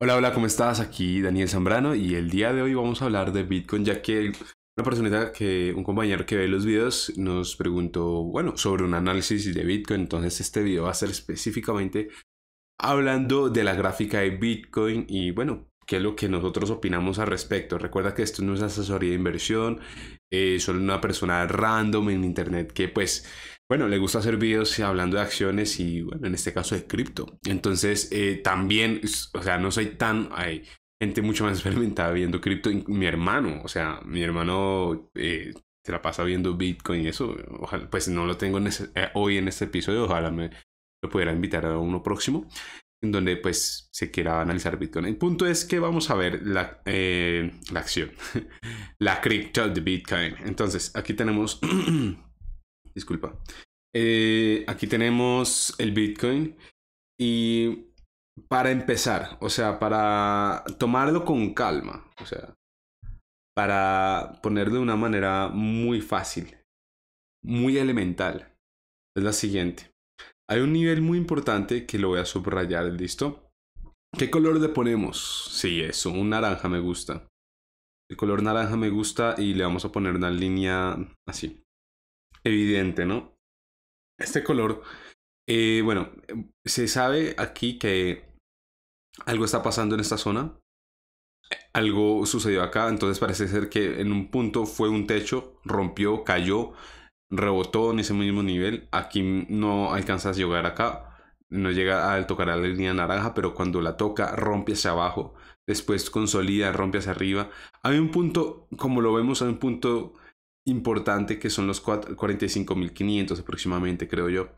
Hola, hola, ¿cómo estás? Aquí Daniel Zambrano y el día de hoy vamos a hablar de Bitcoin ya que una persona que, un compañero que ve los videos nos preguntó, bueno, sobre un análisis de Bitcoin, entonces este video va a ser específicamente hablando de la gráfica de Bitcoin y bueno, qué es lo que nosotros opinamos al respecto. Recuerda que esto no es asesoría de inversión, eh, solo una persona random en internet que pues, bueno, le gusta hacer videos hablando de acciones y, bueno, en este caso de cripto. Entonces, eh, también, o sea, no soy tan... Hay gente mucho más experimentada viendo cripto, mi hermano, o sea, mi hermano... Eh, se la pasa viendo Bitcoin y eso, ojalá, pues no lo tengo eh, hoy en este episodio, ojalá me, lo pudiera invitar a uno próximo en donde pues se quiera analizar Bitcoin. El punto es que vamos a ver la, eh, acción, la cripto de Bitcoin. Entonces, aquí tenemos, disculpa, eh, aquí tenemos el Bitcoin y para empezar, o sea, para tomarlo con calma, o sea, para ponerlo de una manera muy fácil, muy elemental, es la siguiente. Hay un nivel muy importante que lo voy a subrayar, ¿listo? ¿Qué color le ponemos? Sí, eso, un naranja me gusta. El color naranja me gusta y le vamos a poner una línea así. Evidente, ¿no? Este color, eh, bueno, se sabe aquí que algo está pasando en esta zona. Algo sucedió acá, entonces parece ser que en un punto fue un techo, rompió, cayó rebotó en ese mismo nivel. Aquí no alcanzas a llegar acá. No llega a tocar a la línea naranja, pero cuando la toca, rompe hacia abajo. Después consolida, rompe hacia arriba. Hay un punto, como lo vemos, hay un punto importante que son los 45.500 aproximadamente, creo yo.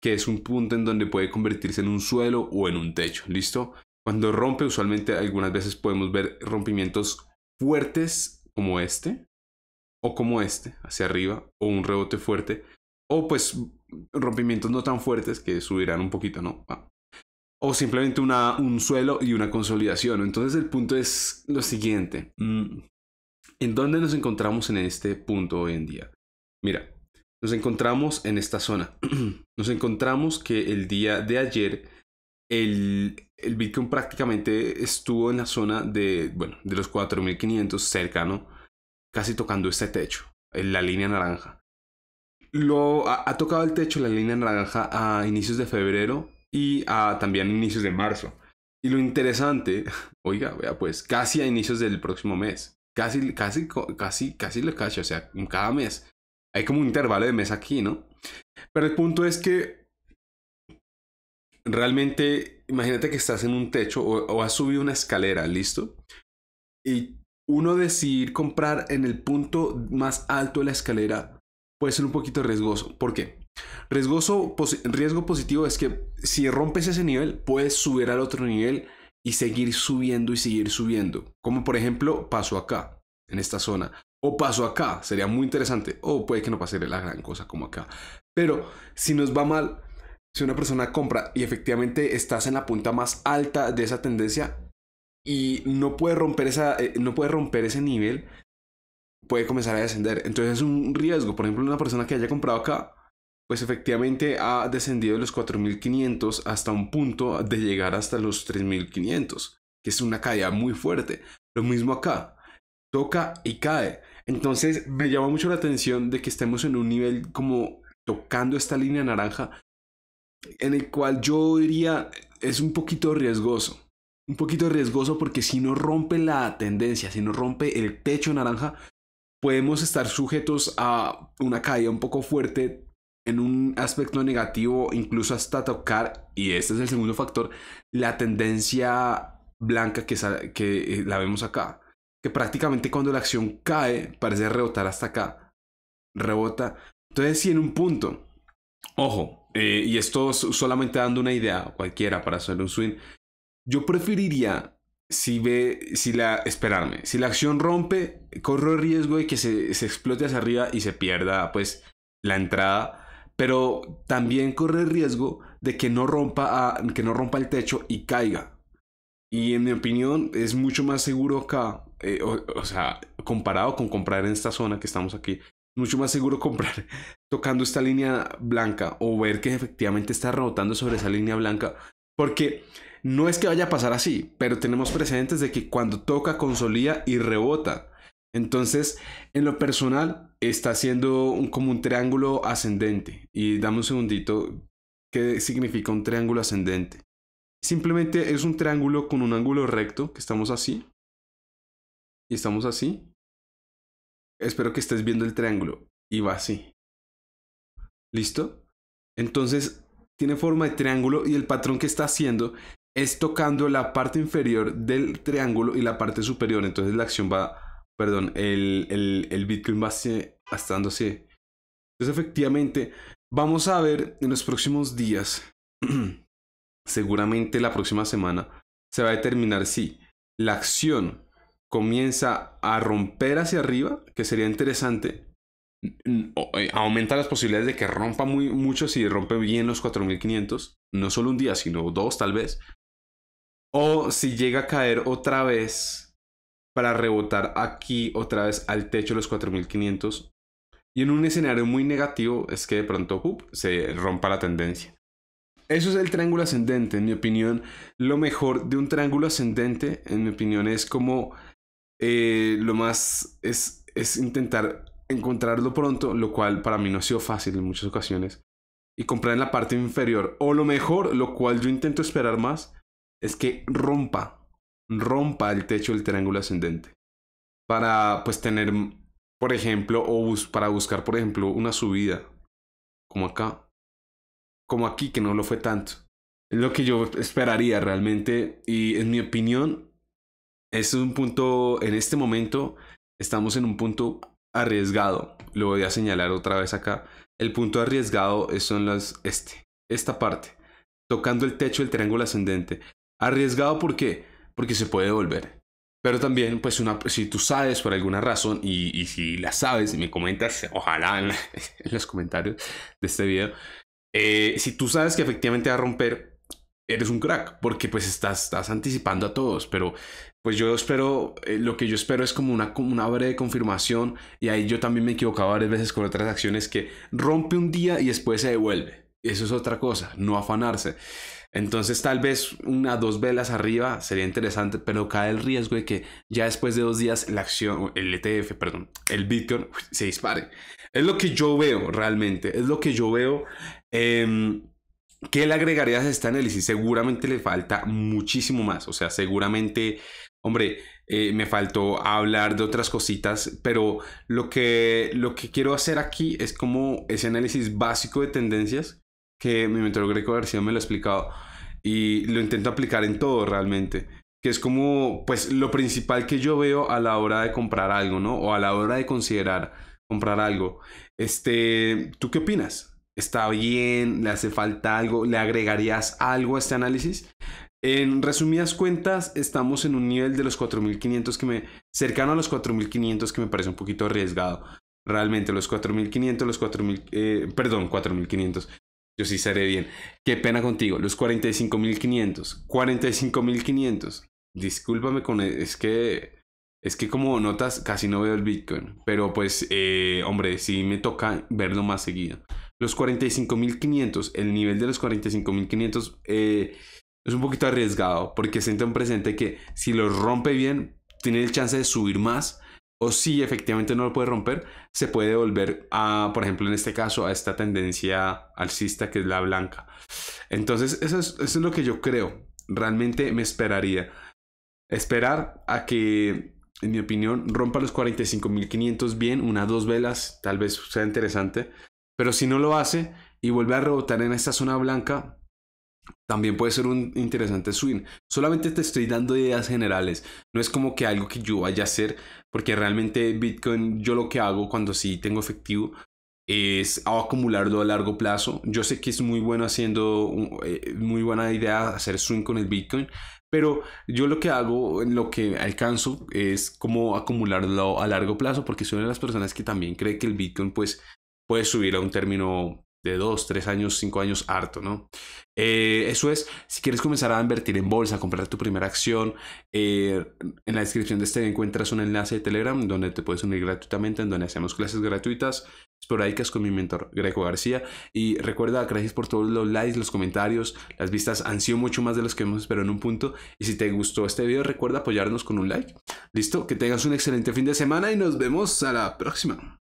Que es un punto en donde puede convertirse en un suelo o en un techo. ¿Listo? Cuando rompe, usualmente algunas veces podemos ver rompimientos fuertes como este, o como este, hacia arriba, o un rebote fuerte, o pues rompimientos no tan fuertes que subirán un poquito, ¿no? Ah. O simplemente una, un suelo y una consolidación. Entonces el punto es lo siguiente. Mm, ¿En dónde nos encontramos en este punto hoy en día? Mira, nos encontramos en esta zona. nos encontramos que el día de ayer el, el Bitcoin prácticamente estuvo en la zona de, bueno, de los 4.500 cerca ¿no? casi tocando este techo, en la línea naranja. Lo, ha, tocado el techo la línea naranja a inicios de febrero y a también inicios de marzo. Y lo interesante, oiga, vea pues, casi a inicios del próximo mes. Casi, casi, casi, casi le cacho, o sea, cada mes. Hay como un intervalo de mes aquí, ¿no? Pero el punto es que realmente, imagínate que estás en un techo o, o has subido una escalera, ¿listo? Y uno decidir comprar en el punto más alto de la escalera puede ser un poquito riesgoso. ¿Por qué? riesgo positivo es que si rompes ese nivel, puedes subir al otro nivel y seguir subiendo y seguir subiendo. Como por ejemplo, paso acá, en esta zona. O paso acá, sería muy interesante. O puede que no pase la gran cosa como acá. Pero si nos va mal, si una persona compra y efectivamente estás en la punta más alta de esa tendencia, y no puede romper, eh, no puede romper ese nivel, puede comenzar a descender. Entonces es un riesgo. Por ejemplo, una persona que haya comprado acá, pues efectivamente ha descendido de los 4.500 hasta un punto de llegar hasta los 3.500, que es una caída muy fuerte. Lo mismo acá, toca y cae. Entonces me llama mucho la atención de que estemos en un nivel como tocando esta línea naranja, en el cual yo diría es un poquito riesgoso un poquito riesgoso porque si no rompe la tendencia, si no rompe el techo naranja, podemos estar sujetos a una caída un poco fuerte en un aspecto negativo, incluso hasta tocar, y este es el segundo factor, la tendencia blanca que, que eh, la vemos acá. Que prácticamente cuando la acción cae, parece rebotar hasta acá. Rebota. Entonces, si en un punto, ojo, eh, y esto solamente dando una idea cualquiera para hacer un swing, yo preferiría si ve, si la, esperarme, si la acción rompe, Corre el riesgo de que se, se, explote hacia arriba y se pierda, pues, la entrada, pero también corre el riesgo de que no rompa, que no rompa el techo y caiga. Y en mi opinión, es mucho más seguro acá, eh, o, o, sea, comparado con comprar en esta zona que estamos aquí, mucho más seguro comprar tocando esta línea blanca o ver que efectivamente está rebotando sobre esa línea blanca, porque no es que vaya a pasar así, pero tenemos precedentes de que cuando toca, consolida y rebota. Entonces, en lo personal, está haciendo como un triángulo ascendente. Y dame un segundito, ¿qué significa un triángulo ascendente? Simplemente es un triángulo con un ángulo recto, que estamos así. Y estamos así. Espero que estés viendo el triángulo. Y va así. ¿Listo? Entonces, tiene forma de triángulo y el patrón que está haciendo es tocando la parte inferior del triángulo y la parte superior. Entonces la acción va, perdón, el, el, el Bitcoin va dando así. Entonces efectivamente vamos a ver en los próximos días, seguramente la próxima semana, se va a determinar si la acción comienza a romper hacia arriba, que sería interesante, eh, aumenta las posibilidades de que rompa muy, mucho si rompe bien los 4500, no solo un día, sino dos tal vez, o si llega a caer otra vez para rebotar aquí otra vez al techo de los 4500. Y en un escenario muy negativo es que de pronto se rompa la tendencia. Eso es el triángulo ascendente, en mi opinión. Lo mejor de un triángulo ascendente, en mi opinión, es como eh, lo más es, es intentar encontrarlo pronto, lo cual para mí no ha sido fácil en muchas ocasiones. Y comprar en la parte inferior. O lo mejor, lo cual yo intento esperar más, es que rompa, rompa el techo del triángulo ascendente. Para pues tener, por ejemplo, o para buscar, por ejemplo, una subida. Como acá. Como aquí, que no lo fue tanto. Es lo que yo esperaría realmente. Y en mi opinión, es un punto, en este momento, estamos en un punto arriesgado. Lo voy a señalar otra vez acá. El punto arriesgado son las, este, esta parte tocando el techo del triángulo ascendente. Arriesgado ¿por qué? Porque se puede devolver Pero también, pues si tú sabes por alguna razón y, si la sabes y me comentas, ojalá en, los comentarios de este video, eh, si tú sabes que efectivamente va a romper, eres un crack, porque pues estás, estás anticipando a todos, pero pues yo espero, eh, lo que yo espero es como una, como una breve confirmación y ahí yo también me he equivocado varias veces con otras acciones que rompe un día y después se devuelve. Eso es otra cosa, no afanarse. Entonces tal vez una dos velas arriba sería interesante, pero cae el riesgo de que ya después de dos días la acción, el ETF, perdón, el Bitcoin se dispare. Es lo que yo veo realmente, es lo que yo veo. Eh, ¿Qué le agregarías a este análisis? Seguramente le falta muchísimo más. O sea, seguramente, hombre, eh, me faltó hablar de otras cositas, pero lo que, lo que quiero hacer aquí es como ese análisis básico de tendencias que mi mentor Greco García me lo ha explicado y lo intento aplicar en todo realmente. Que es como, pues, lo principal que yo veo a la hora de comprar algo, ¿no? O a la hora de considerar comprar algo. Este, ¿tú qué opinas? ¿Está bien? ¿Le hace falta algo? ¿Le agregarías algo a este análisis? En resumidas cuentas, estamos en un nivel de los 4.500 que me... cercano a los 4.500 que me parece un poquito arriesgado. Realmente, los 4.500, los 4.000... Eh, perdón, 4.500. Yo sí seré bien. Qué pena contigo. Los 45.500. 45.500. Discúlpame con... E, es que... Es que como notas, casi no veo el Bitcoin. Pero pues, eh, hombre, sí me toca verlo más seguido. Los 45.500. El nivel de los 45.500 eh, es un poquito arriesgado. Porque siento un presente que si lo rompe bien, tiene el chance de subir más o si efectivamente no lo puede romper, se puede volver a, por ejemplo, en este caso, a esta tendencia alcista que es la blanca. Entonces, eso es, lo que yo creo. Realmente me esperaría. Esperar a que, en mi opinión, rompa los 45.500 bien, unas dos velas, tal vez sea interesante. Pero si no lo hace y vuelve a rebotar en esta zona blanca, también puede ser un interesante swing. Solamente te estoy dando ideas generales. No es como que algo que yo vaya a hacer, porque realmente Bitcoin, yo lo que hago cuando sí tengo efectivo es acumularlo a largo plazo. Yo sé que es muy bueno haciendo, eh, muy buena idea hacer swing con el Bitcoin, pero yo lo que hago, lo que alcanzo es como acumularlo a largo plazo, porque soy una de las personas que también cree que el Bitcoin pues puede subir a un término de tres años, cinco años harto, ¿no? Eh, eso es, si quieres comenzar a invertir en bolsa, comprar tu primera acción, eh, en la descripción de este encuentras un enlace de Telegram donde te puedes unir gratuitamente, en donde hacemos clases gratuitas esporádicas con mi mentor Greco García. Y recuerda, gracias por todos los likes, los comentarios, las vistas han sido mucho más de los que hemos esperado en un punto. Y si te gustó este video, recuerda apoyarnos con un like. Listo, que tengas un excelente fin de semana y nos vemos a la próxima.